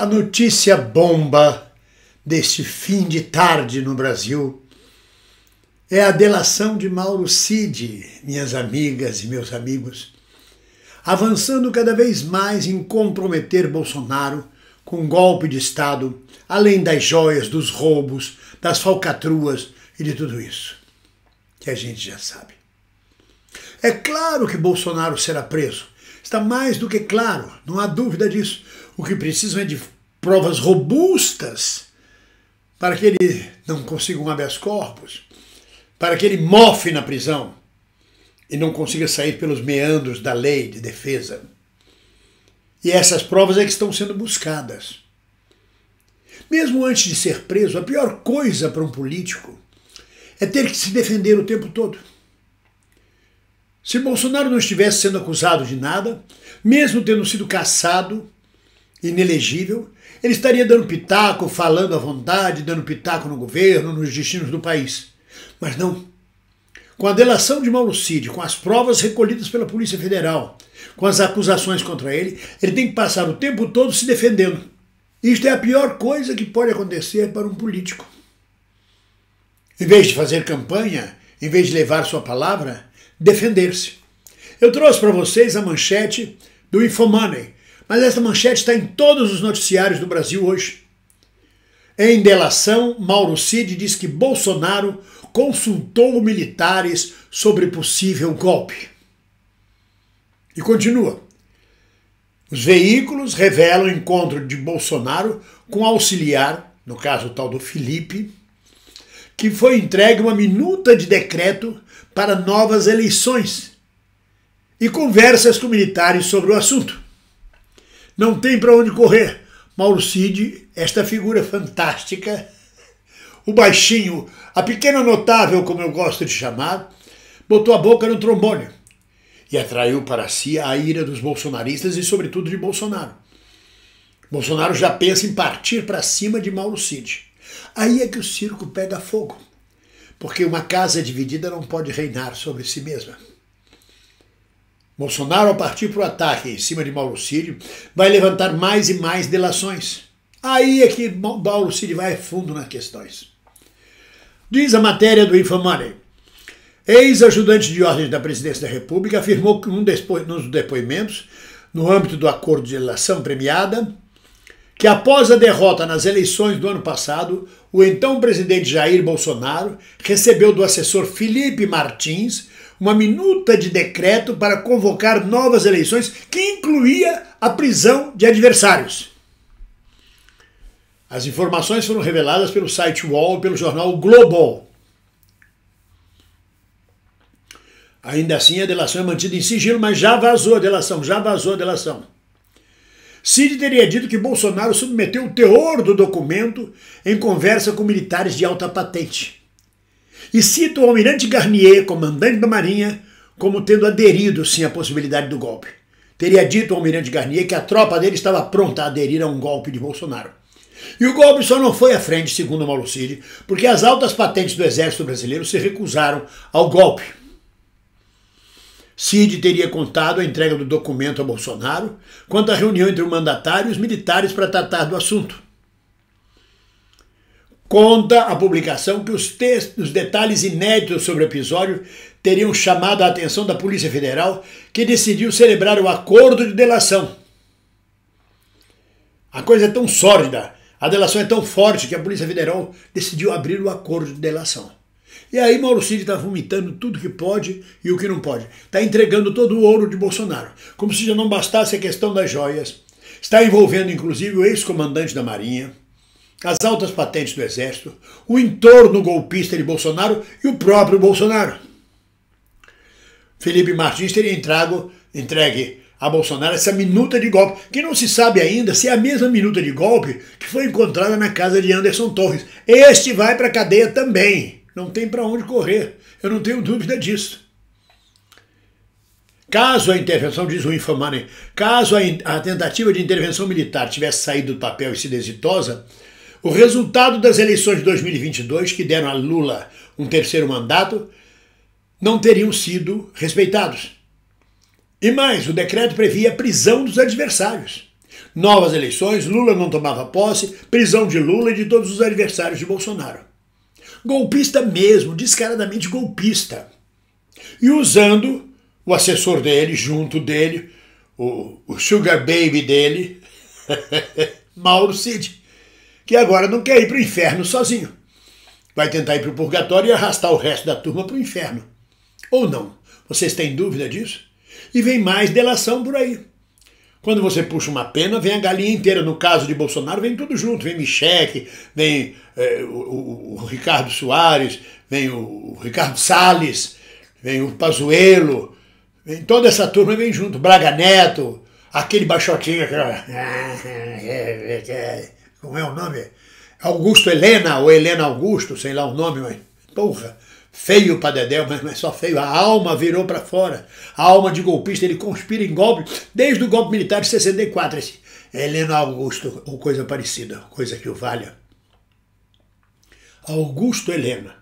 A notícia bomba deste fim de tarde no Brasil é a delação de Mauro Cid, minhas amigas e meus amigos, avançando cada vez mais em comprometer Bolsonaro com golpe de Estado, além das joias, dos roubos, das falcatruas e de tudo isso, que a gente já sabe. É claro que Bolsonaro será preso, está mais do que claro, não há dúvida disso. O que precisam é de provas robustas para que ele não consiga um habeas corpus, para que ele mofe na prisão e não consiga sair pelos meandros da lei de defesa. E essas provas é que estão sendo buscadas. Mesmo antes de ser preso, a pior coisa para um político é ter que se defender o tempo todo. Se Bolsonaro não estivesse sendo acusado de nada, mesmo tendo sido caçado, inelegível, ele estaria dando pitaco, falando à vontade, dando pitaco no governo, nos destinos do país. Mas não. Com a delação de Mauro Cid, com as provas recolhidas pela Polícia Federal, com as acusações contra ele, ele tem que passar o tempo todo se defendendo. Isto é a pior coisa que pode acontecer para um político. Em vez de fazer campanha, em vez de levar sua palavra, defender-se. Eu trouxe para vocês a manchete do Infomoney, mas essa manchete está em todos os noticiários do Brasil hoje. Em delação, Mauro Cid diz que Bolsonaro consultou militares sobre possível golpe. E continua. Os veículos revelam encontro de Bolsonaro com auxiliar, no caso o tal do Felipe, que foi entregue uma minuta de decreto para novas eleições e conversas com militares sobre o assunto. Não tem para onde correr. Mauro Cid, esta figura fantástica, o baixinho, a pequena notável, como eu gosto de chamar, botou a boca no trombone e atraiu para si a ira dos bolsonaristas e, sobretudo, de Bolsonaro. Bolsonaro já pensa em partir para cima de Mauro Cid. Aí é que o circo pega fogo, porque uma casa dividida não pode reinar sobre si mesma. Bolsonaro, ao partir para o ataque em cima de Mauro Cid, vai levantar mais e mais delações. Aí é que Mauro Cid vai fundo nas questões. Diz a matéria do Infomoney. Ex-ajudante de ordens da presidência da República afirmou que num despo... nos depoimentos, no âmbito do acordo de delação premiada, que após a derrota nas eleições do ano passado, o então presidente Jair Bolsonaro recebeu do assessor Felipe Martins uma minuta de decreto para convocar novas eleições que incluía a prisão de adversários. As informações foram reveladas pelo site UOL e pelo jornal Global. Ainda assim, a delação é mantida em sigilo, mas já vazou a delação, já vazou a delação. Cid teria dito que Bolsonaro submeteu o teor do documento em conversa com militares de alta patente. E cita o almirante Garnier, comandante da Marinha, como tendo aderido sim à possibilidade do golpe. Teria dito ao almirante Garnier que a tropa dele estava pronta a aderir a um golpe de Bolsonaro. E o golpe só não foi à frente, segundo Mauro Cid, porque as altas patentes do exército brasileiro se recusaram ao golpe. Cid teria contado a entrega do documento a Bolsonaro, quanto à reunião entre o mandatário e os militares para tratar do assunto. Conta a publicação que os, textos, os detalhes inéditos sobre o episódio teriam chamado a atenção da Polícia Federal, que decidiu celebrar o acordo de delação. A coisa é tão sórdida, a delação é tão forte que a Polícia Federal decidiu abrir o acordo de delação. E aí Mauro Cid está vomitando tudo que pode e o que não pode. Está entregando todo o ouro de Bolsonaro. Como se já não bastasse a questão das joias. Está envolvendo, inclusive, o ex-comandante da Marinha, as altas patentes do Exército, o entorno golpista de Bolsonaro e o próprio Bolsonaro. Felipe Martins teria entrago, entregue a Bolsonaro essa minuta de golpe, que não se sabe ainda se é a mesma minuta de golpe que foi encontrada na casa de Anderson Torres. Este vai para a cadeia também não tem para onde correr. Eu não tenho dúvida disso. Caso a intervenção, diz o Infamane, caso a, a, tentativa de intervenção militar tivesse saído do papel e sido exitosa, o resultado das eleições de 2022, que deram a Lula um terceiro mandato, não teriam sido respeitados. E mais, o decreto previa a prisão dos adversários. Novas eleições, Lula não tomava posse, prisão de Lula e de todos os adversários de Bolsonaro golpista mesmo, descaradamente golpista. E usando o assessor dele, junto dele, o, o sugar baby dele, Mauro Cid, que agora não quer ir para o inferno sozinho. Vai tentar ir para o purgatório e arrastar o resto da turma para o inferno. Ou não? Vocês têm dúvida disso? E vem mais delação por aí. Quando você puxa uma pena, vem a galinha inteira. No caso de Bolsonaro, vem tudo junto. Vem Michele, vem é, o, o, o, Ricardo Soares, vem o, o Ricardo Salles, vem o Pazuello, vem toda essa turma vem junto. Braga Neto, aquele baixotinho, aquele... como é o nome? Augusto Helena, ou Helena Augusto, sei lá o nome, mas porra feio para Dedéu, mas não é só feio, a alma virou para fora. A alma de golpista, ele conspira em golpe desde o golpe militar de 64. Esse Heleno Augusto, ou coisa parecida, coisa que o valha. Augusto Helena.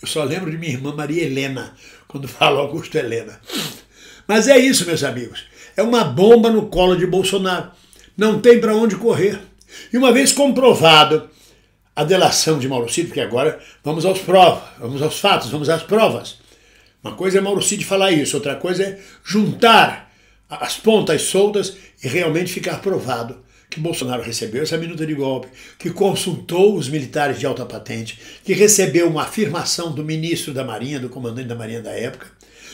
Eu só lembro de minha irmã Maria Helena, quando falo Augusto Helena. Mas é isso, meus amigos. É uma bomba no colo de Bolsonaro. Não tem para onde correr. E uma vez comprovado a delação de Mauro Cid, porque agora vamos aos provas, vamos aos fatos, vamos às provas. Uma coisa é Mauro Cid falar isso, outra coisa é juntar as pontas soltas e realmente ficar provado que Bolsonaro recebeu essa minuta de golpe, que consultou os militares de alta patente, que recebeu uma afirmação do ministro da Marinha, do comandante da Marinha da época,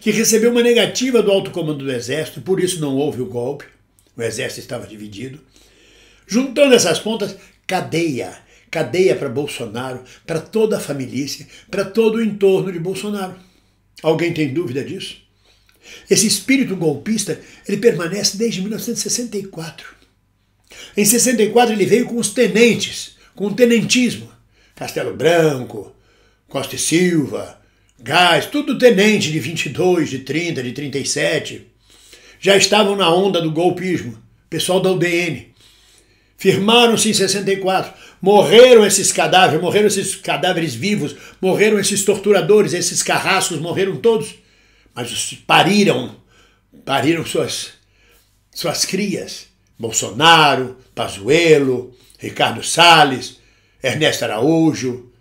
que recebeu uma negativa do alto comando do Exército, por isso não houve o golpe, o Exército estava dividido. Juntando essas pontas, cadeia Cadeia para Bolsonaro, para toda a família, para todo o entorno de Bolsonaro. Alguém tem dúvida disso? Esse espírito golpista, ele permanece desde 1964. Em 64 ele veio com os tenentes, com o tenentismo. Castelo Branco, Costa e Silva, Gás, tudo tenente de 22, de 30, de 37. Já estavam na onda do golpismo, pessoal da UDN. Firmaram-se em 64, Morreram esses cadáveres, morreram esses cadáveres vivos, morreram esses torturadores, esses carrascos, morreram todos. Mas pariram, pariram suas, suas crias. Bolsonaro, Pazuello, Ricardo Salles, Ernesto Araújo,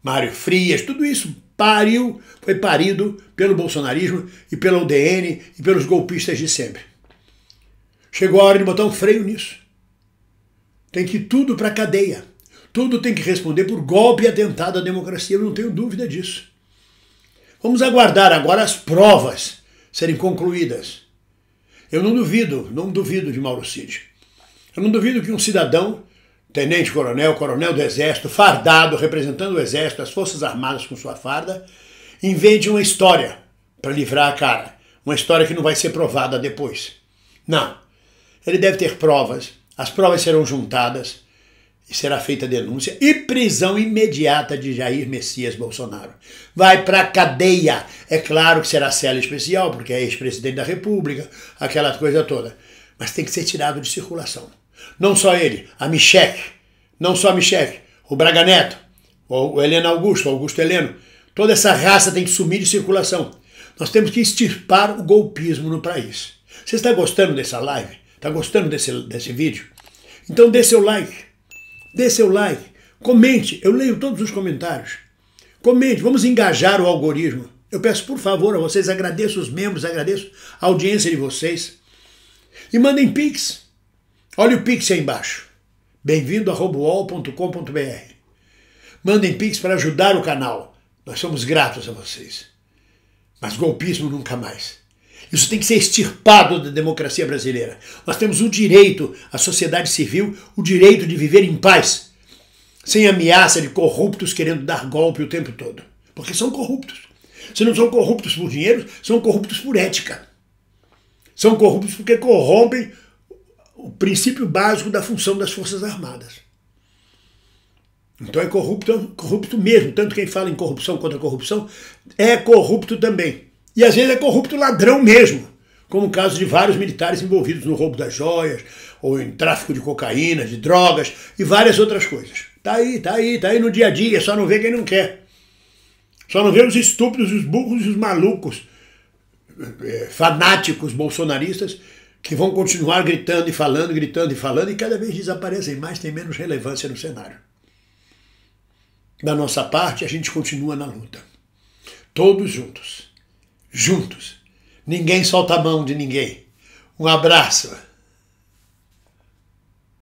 Mário Frias, tudo isso pariu, foi parido pelo bolsonarismo e pela UDN e pelos golpistas de sempre. Chegou a hora de botar um freio nisso. Tem que ir tudo para a cadeia. Tudo tem que responder por golpe e atentado à democracia, eu não tenho dúvida disso. Vamos aguardar agora as provas serem concluídas. Eu não duvido, não duvido de Mauro Cid. Eu não duvido que um cidadão, tenente-coronel, coronel do Exército, fardado, representando o Exército, as Forças Armadas com sua farda, invente uma história para livrar a cara. Uma história que não vai ser provada depois. Não. Ele deve ter provas, as provas serão juntadas, será feita denúncia e prisão imediata de Jair Messias Bolsonaro. Vai para a cadeia. É claro que será cela especial, porque é ex-presidente da República, aquela coisa toda. Mas tem que ser tirado de circulação. Não só ele, a Michele, não só a Michele, o Braga Neto, o Helena Augusto, o Augusto Heleno. Toda essa raça tem que sumir de circulação. Nós temos que extirpar o golpismo no país. Você está gostando dessa live? Está gostando desse, desse vídeo? Então dê seu like dê seu like, comente, eu leio todos os comentários. Comente, vamos engajar o algoritmo. Eu peço por favor a vocês, agradeço os membros, agradeço a audiência de vocês. E mandem pix. Olha o pix aí embaixo. Bem-vindo a robowall.com.br. Mandem pix para ajudar o canal. Nós somos gratos a vocês. Mas golpismo nunca mais. Isso tem que ser extirpado da democracia brasileira. Nós temos o direito, a sociedade civil, o direito de viver em paz, sem ameaça de corruptos querendo dar golpe o tempo todo. Porque são corruptos. Se não são corruptos por dinheiro, são corruptos por ética. São corruptos porque corrompem o princípio básico da função das Forças Armadas. Então é corrupto, corrupto mesmo. Tanto quem fala em corrupção contra corrupção é corrupto também. E às vezes é corrupto ladrão mesmo, como o caso de vários militares envolvidos no roubo das joias, ou em tráfico de cocaína, de drogas e várias outras coisas. Tá aí, tá aí, tá aí no dia a dia, só não vê quem não quer. Só não vê os estúpidos, os burros e os malucos, eh, eh, fanáticos bolsonaristas, que vão continuar gritando e falando, gritando e falando, e cada vez desaparecem mais, têm menos relevância no cenário. Da nossa parte, a gente continua na luta. Todos juntos juntos. Ninguém solta a mão de ninguém. Um abraço.